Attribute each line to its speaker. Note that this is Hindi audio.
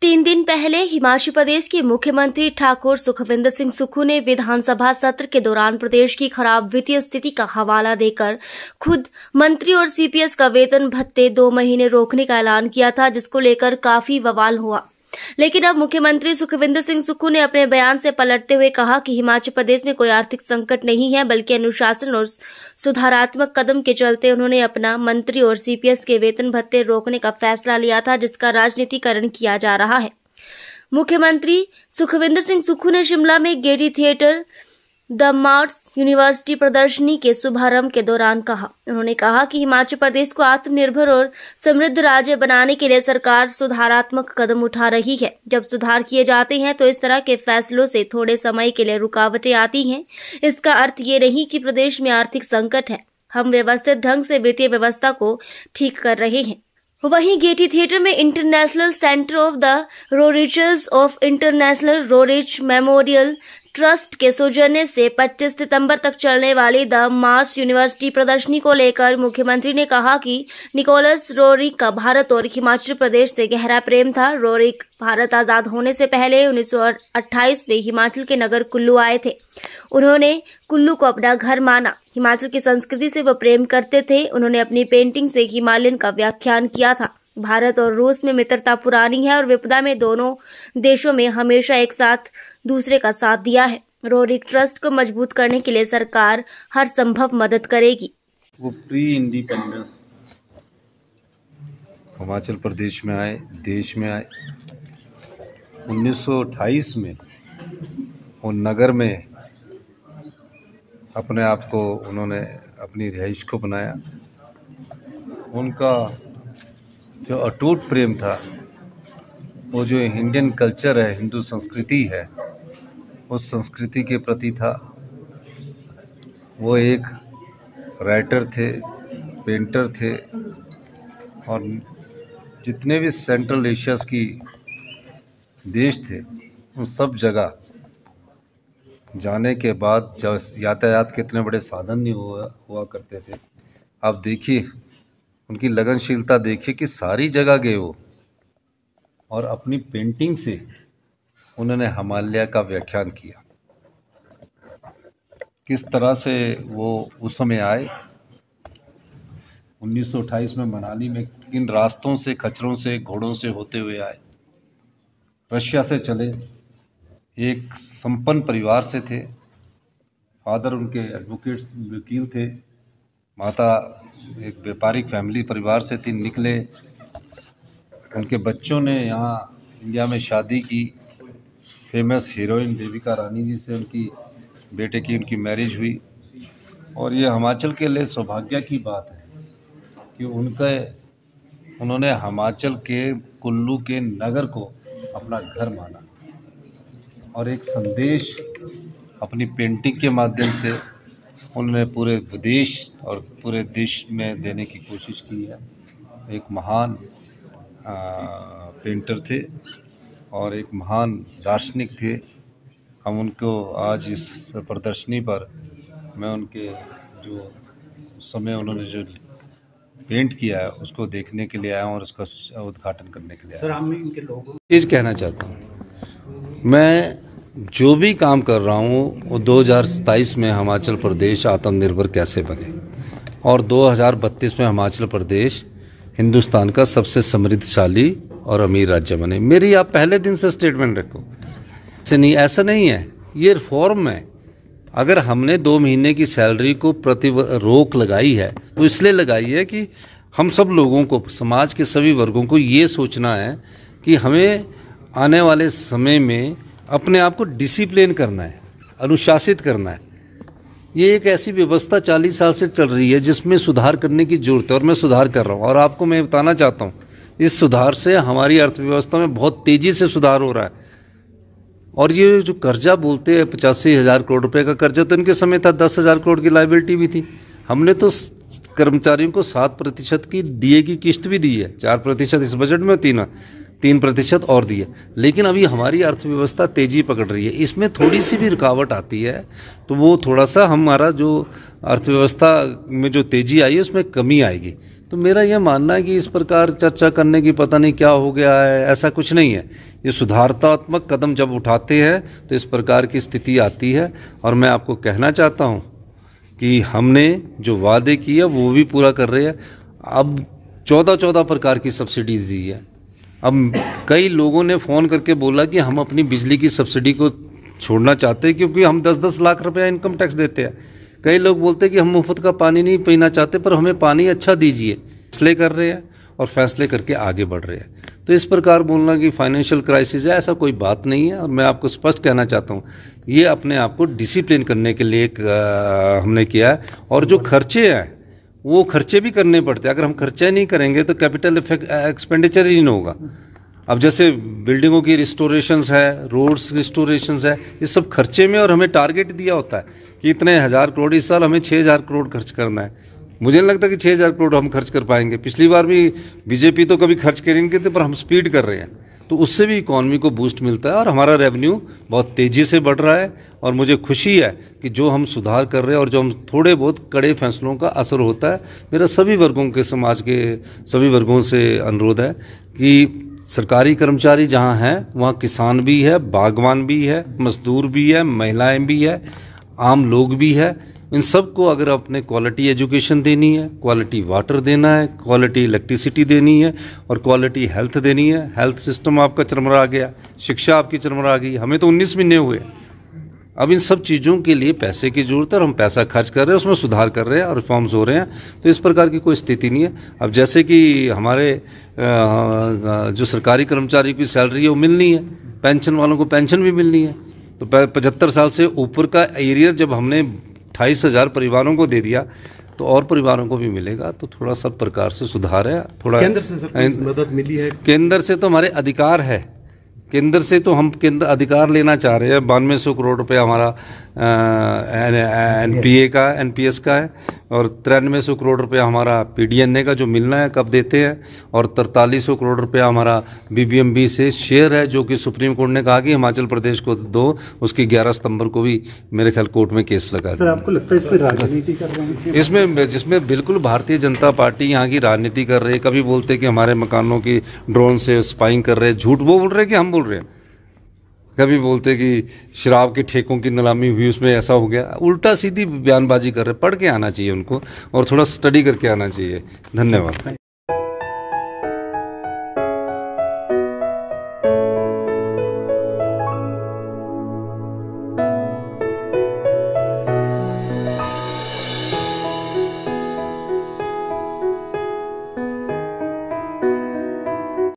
Speaker 1: तीन दिन पहले हिमाचल प्रदेश के मुख्यमंत्री ठाकुर सुखविंदर सिंह सुक्खू ने विधानसभा सत्र के दौरान प्रदेश की खराब वित्तीय स्थिति का हवाला देकर खुद मंत्री और सीपीएस का वेतन भत्ते दो महीने रोकने का ऐलान किया था जिसको लेकर काफी बवाल हुआ लेकिन अब मुख्यमंत्री सुखविंदर सिंह सुक्खू ने अपने बयान से पलटते हुए कहा कि हिमाचल प्रदेश में कोई आर्थिक संकट नहीं है बल्कि अनुशासन और सुधारात्मक कदम के चलते उन्होंने अपना मंत्री और सीपीएस के वेतन भत्ते रोकने का फैसला लिया था जिसका राजनीतिकरण किया जा रहा है मुख्यमंत्री सुखविंदर सिंह सुक्खू ने शिमला में गेटी थिएटर द मार्ट्स यूनिवर्सिटी प्रदर्शनी के शुभारंभ के दौरान कहा उन्होंने कहा कि हिमाचल प्रदेश को आत्मनिर्भर और समृद्ध राज्य बनाने के लिए सरकार सुधारात्मक कदम उठा रही है जब सुधार किए जाते हैं तो इस तरह के फैसलों से थोड़े समय के लिए रुकावटें आती हैं इसका अर्थ ये नहीं कि प्रदेश में आर्थिक संकट है हम व्यवस्थित ढंग से वित्तीय व्यवस्था को ठीक कर रहे हैं वहीं गेटी थिएटर में International Centre of the Roerichs of International Roerich Memorial Trust के सौजन्य से 25 सितंबर तक चलने वाली द मार्च यूनिवर्सिटी प्रदर्शनी को लेकर मुख्यमंत्री ने कहा कि निकोलस रोरिक का भारत और हिमाचल प्रदेश से गहरा प्रेम था रोरिक भारत आजाद होने से पहले 1928 में हिमाचल के नगर कुल्लू आए थे उन्होंने कुल्लू को अपना घर माना हिमाचल की संस्कृति से वो प्रेम करते थे उन्होंने अपनी पेंटिंग से हिमालयन का व्याख्यान किया था भारत और रूस में मित्रता पुरानी है और विपदा में दोनों देशों में हमेशा एक साथ दूसरे का साथ दिया है रोरिक ट्रस्ट को मजबूत करने के लिए सरकार हर संभव मदद करेगी
Speaker 2: वो प्री इंडिपेंडेंस हिमाचल प्रदेश में आए देश में आए 1928 में वो नगर में अपने आप को उन्होंने अपनी रिहाइश को बनाया उनका जो अटूट प्रेम था वो जो इंडियन कल्चर है हिंदू संस्कृति है उस संस्कृति के प्रति था वो एक राइटर थे पेंटर थे और जितने भी सेंट्रल एशिया की देश थे उन सब जगह जाने के बाद जब यातायात के इतने बड़े साधन नहीं हुआ हुआ करते थे आप देखिए उनकी लगनशीलता देखिए कि सारी जगह गए वो और अपनी पेंटिंग से उन्होंने हमालय का व्याख्यान किया किस तरह से वो उस समय आए 1928 में मनाली में किन रास्तों से खचरों से घोड़ों से होते हुए आए रशिया से चले एक संपन्न परिवार से थे फादर उनके एडवोकेट वकील थे माता एक व्यापारिक फैमिली परिवार से थी निकले उनके बच्चों ने यहाँ इंडिया में शादी की फेमस हीरोइन देविका रानी जी से उनकी बेटे की उनकी मैरिज हुई और ये हिमाचल के लिए सौभाग्य की बात है कि उनके उन्होंने हिमाचल के कुल्लू के नगर को अपना घर माना और एक संदेश अपनी पेंटिंग के माध्यम से उन्होंने पूरे विदेश और पूरे देश में देने की कोशिश की है एक महान आ, पेंटर थे और एक महान दार्शनिक थे हम उनको आज इस प्रदर्शनी पर मैं उनके जो समय उन्होंने जो पेंट किया है उसको देखने के लिए आया हूँ और उसका उद्घाटन करने के लिए सर हम इनके लोगों चीज़ कहना चाहता हूँ मैं जो भी काम कर रहा हूँ वो 2027 में हिमाचल प्रदेश आत्मनिर्भर कैसे बने और 2032 में हिमाचल प्रदेश हिंदुस्तान का सबसे समृद्धशाली और अमीर राज्य बने मेरी आप पहले दिन से स्टेटमेंट रखो से नहीं ऐसा नहीं है ये रिफॉर्म है अगर हमने दो महीने की सैलरी को प्रति रोक लगाई है तो इसलिए लगाई है कि हम सब लोगों को समाज के सभी वर्गों को ये सोचना है कि हमें आने वाले समय में अपने आप को डिसिप्लिन करना है अनुशासित करना है ये एक ऐसी व्यवस्था 40 साल से चल रही है जिसमें सुधार करने की ज़रूरत है और मैं सुधार कर रहा हूँ और आपको मैं बताना चाहता हूँ इस सुधार से हमारी अर्थव्यवस्था में बहुत तेज़ी से सुधार हो रहा है और ये जो कर्जा बोलते हैं पचासी हज़ार करोड़ रुपए का कर्जा तो इनके समय था दस हज़ार करोड़ की लाइबिलिटी भी थी हमने तो कर्मचारियों को सात प्रतिशत की दिए की किस्त भी दी है चार प्रतिशत इस बजट में तीन तीन प्रतिशत और दिए लेकिन अभी हमारी अर्थव्यवस्था तेज़ी पकड़ रही है इसमें थोड़ी सी भी रुकावट आती है तो वो थोड़ा सा हमारा जो अर्थव्यवस्था में जो तेज़ी आई है उसमें कमी आएगी तो मेरा यह मानना है कि इस प्रकार चर्चा करने की पता नहीं क्या हो गया है ऐसा कुछ नहीं है ये सुधारतात्मक कदम जब उठाते हैं तो इस प्रकार की स्थिति आती है और मैं आपको कहना चाहता हूँ कि हमने जो वादे किए वो भी पूरा कर रहे हैं अब चौदह चौदह प्रकार की सब्सिडीज दी है अब कई लोगों ने फ़ोन करके बोला कि हम अपनी बिजली की सब्सिडी को छोड़ना चाहते हैं क्योंकि हम दस दस लाख रुपया इनकम टैक्स देते हैं कई लोग बोलते हैं कि हम मुफ्त का पानी नहीं पीना चाहते पर हमें पानी अच्छा दीजिए फैसले कर रहे हैं और फैसले करके आगे बढ़ रहे हैं तो इस प्रकार बोलना कि फाइनेंशियल क्राइसिस है ऐसा कोई बात नहीं है और मैं आपको स्पष्ट कहना चाहता हूँ ये अपने आप को डिसिप्लिन करने के लिए हमने किया है और जो खर्चे हैं वो खर्चे भी करने पड़ते हैं अगर हम खर्चे नहीं करेंगे तो कैपिटल एक्सपेंडिचर ही नहीं होगा अब जैसे बिल्डिंगों की रिस्टोरेशंस है रोड्स रिस्टोरेशंस है ये सब खर्चे में और हमें टारगेट दिया होता है कि इतने हज़ार करोड़ इस साल हमें छः हज़ार करोड़ खर्च करना है मुझे नहीं लगता कि छः हज़ार करोड़ हम खर्च कर पाएंगे पिछली बार भी बीजेपी तो कभी खर्च कर नहीं थे पर हम स्पीड कर रहे हैं तो उससे भी इकॉनमी को बूस्ट मिलता है और हमारा रेवेन्यू बहुत तेज़ी से बढ़ रहा है और मुझे खुशी है कि जो हम सुधार कर रहे हैं और जो हम थोड़े बहुत कड़े फैसलों का असर होता है मेरा सभी वर्गों के समाज के सभी वर्गों से अनुरोध है कि सरकारी कर्मचारी जहाँ हैं वहाँ किसान भी है बागवान भी है मजदूर भी है महिलाएं भी है आम लोग भी है इन सबको अगर अपने क्वालिटी एजुकेशन देनी है क्वालिटी वाटर देना है क्वालिटी इलेक्ट्रिसिटी देनी है और क्वालिटी हेल्थ देनी है हेल्थ सिस्टम आपका चरमरा आ गया शिक्षा आपकी चरमरा आ गई हमें तो 19 महीने हुए हैं अब इन सब चीज़ों के लिए पैसे की ज़रूरत है और हम पैसा खर्च कर रहे हैं उसमें सुधार कर रहे हैं और रिफॉर्म्स हो रहे हैं तो इस प्रकार की कोई स्थिति नहीं है अब जैसे कि हमारे जो सरकारी कर्मचारी की सैलरी है वो मिलनी है पेंशन वालों को पेंशन भी मिलनी है तो पचहत्तर साल से ऊपर का एरियर जब हमने अट्ठाईस हज़ार परिवारों को दे दिया तो और परिवारों को भी मिलेगा तो थोड़ा सब प्रकार से सुधार है थोड़ा केंद्र से सर मदद मिली है केंद्र से तो हमारे अधिकार है केंद्र से तो हम केंद्र अधिकार लेना चाह रहे हैं बानवे सौ करोड़ रुपया हमारा एन पी ए का एन पी एस का है और तिरानवे सौ करोड़ रुपया हमारा पी डी एन ए का जो मिलना है कब देते हैं और तरतालीस सौ करोड़ रुपया हमारा बी बी एम बी से शेयर है जो कि सुप्रीम कोर्ट ने कहा कि हिमाचल प्रदेश को दो उसकी ग्यारह सितंबर को भी मेरे ख्याल कोर्ट में केस लगा सर आपको लगता है इसमें इसमें जिसमें बिल्कुल भारतीय जनता पार्टी यहाँ की राजनीति कर रही है कभी बोलते कि हमारे मकानों की ड्रोन से स्पाइंग कर रहे झूठ वो बोल रहे कि हम बोल रहे हैं कभी बोलते कि शराब के ठेकों की नलामी हुई उसमें ऐसा हो गया उल्टा सीधी बयानबाजी कर रहे पढ़ के आना चाहिए उनको और थोड़ा स्टडी करके आना चाहिए धन्यवाद